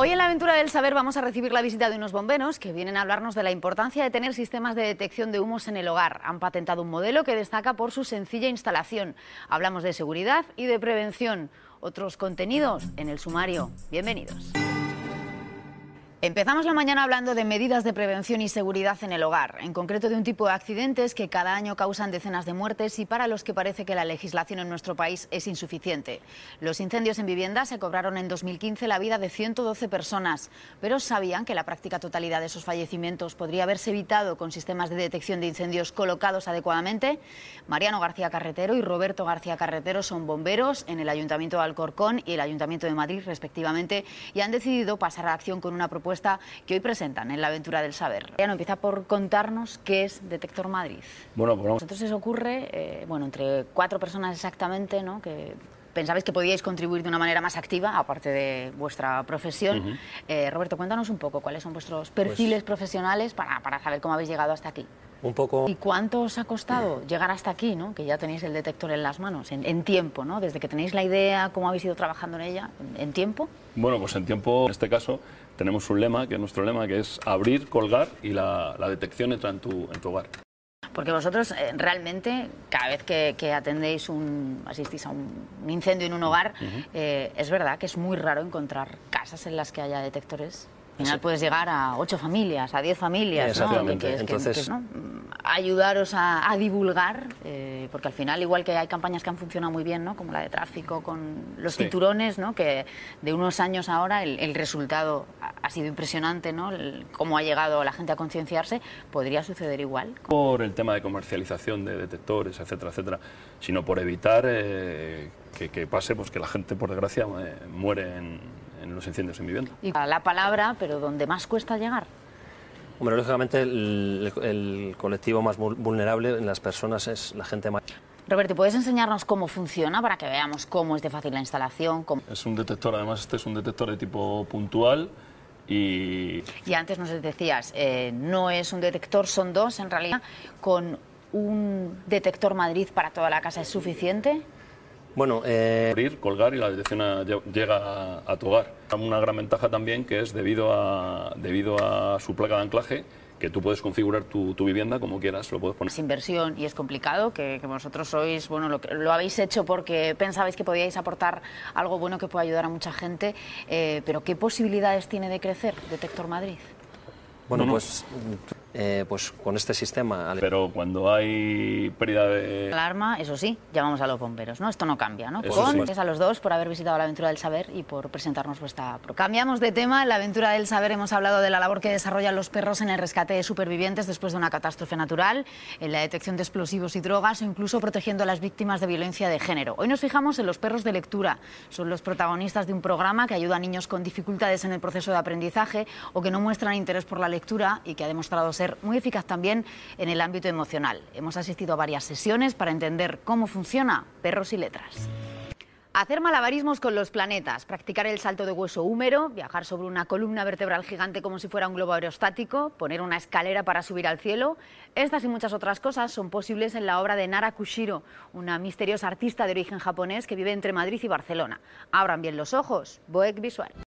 Hoy en la aventura del saber vamos a recibir la visita de unos bomberos que vienen a hablarnos de la importancia de tener sistemas de detección de humos en el hogar. Han patentado un modelo que destaca por su sencilla instalación. Hablamos de seguridad y de prevención. Otros contenidos en el sumario. Bienvenidos. Empezamos la mañana hablando de medidas de prevención y seguridad en el hogar, en concreto de un tipo de accidentes que cada año causan decenas de muertes y para los que parece que la legislación en nuestro país es insuficiente. Los incendios en viviendas se cobraron en 2015 la vida de 112 personas, pero sabían que la práctica totalidad de esos fallecimientos podría haberse evitado con sistemas de detección de incendios colocados adecuadamente. Mariano García Carretero y Roberto García Carretero son bomberos en el Ayuntamiento de Alcorcón y el Ayuntamiento de Madrid, respectivamente, y han decidido pasar a acción con una propuesta que hoy presentan en la aventura del saber. Ya no empieza por contarnos qué es Detector Madrid. Bueno, pues Entonces ocurre, eh, bueno, entre cuatro personas exactamente, ¿no? Que pensabais que podíais contribuir de una manera más activa, aparte de vuestra profesión. Eh, Roberto, cuéntanos un poco cuáles son vuestros pues perfiles profesionales para saber cómo habéis llegado hasta aquí poco... ¿Y cuánto os ha costado llegar hasta aquí, ¿no? que ya tenéis el detector en las manos, en, tiempo, ¿no? desde que tenéis la idea, cómo habéis ido trabajando en ella, en, tiempo? Bueno, pues en tiempo, en este caso, tenemos un lema, que es nuestro lema, que es abrir, colgar y la, detección entra en tu, hogar. Porque vosotros eh, realmente, cada vez que, atendéis un, asistís a un, incendio en un hogar, eh, es verdad que es muy raro encontrar casas en las que haya detectores al final puedes llegar a ocho familias, a diez familias, ¿no? Entonces... ayudaros a, divulgar, eh, porque al final, igual que hay campañas que han funcionado muy bien, ¿no? Como la de tráfico con los titurones, cinturones, ¿no? Que de unos años ahora el, resultado ha sido impresionante, ¿no? cómo ha llegado la gente a concienciarse, podría suceder igual. Por el tema de comercialización de detectores, etcétera, etcétera, sino por evitar eh, que, pase, pues que la gente, por desgracia, eh, muere en en los incendios en vivienda. Y la palabra, pero donde más cuesta llegar. Hombre, lógicamente el, colectivo más vulnerable en las personas es la gente mayor. Roberto, ¿puedes enseñarnos cómo funciona para que veamos cómo es de fácil la instalación? Es un detector, además este es un detector de tipo puntual y... Y antes nos decías, eh, no es un detector, son dos en realidad. ¿Con un detector Madrid para toda la casa es suficiente? Bueno, eh, abrir, colgar y la dirección llega a, tu hogar. Una gran ventaja también que es debido a, debido a su placa de anclaje que tú puedes configurar tu, vivienda como quieras, lo puedes poner. Es inversión y es complicado, que, vosotros sois, bueno, lo, habéis hecho porque pensabais que podíais aportar algo bueno que pueda ayudar a mucha gente, eh, pero ¿qué posibilidades tiene de crecer Detector Madrid? Bueno, pues eh, pues con este sistema. Pero cuando hay pérdida de... Alarma, eso sí, llamamos a los bomberos, ¿no? Esto no cambia, ¿no? a los dos por haber visitado la aventura del saber y por presentarnos vuestra... Cambiamos de tema, en la aventura del saber hemos hablado de la labor que desarrollan los perros en el rescate de supervivientes después de una catástrofe natural, en la detección de explosivos y drogas o incluso protegiendo a las víctimas de violencia de género. Hoy nos fijamos en los perros de lectura. Son los protagonistas de un programa que ayuda a niños con dificultades en el proceso de aprendizaje o que no muestran interés por la lectura y que ha demostrado ser muy eficaz también en el ámbito emocional. Hemos asistido a varias sesiones para entender cómo funciona Perros y Letras. Hacer malabarismos con los planetas, practicar el salto de hueso húmero, viajar sobre una columna vertebral gigante como si fuera un globo aerostático, poner una escalera para subir al cielo, estas y muchas otras cosas son posibles en la obra de Nara Kushiro, una misteriosa artista de origen japonés que vive entre Madrid y Barcelona. Abran bien los ojos, Boek Visual.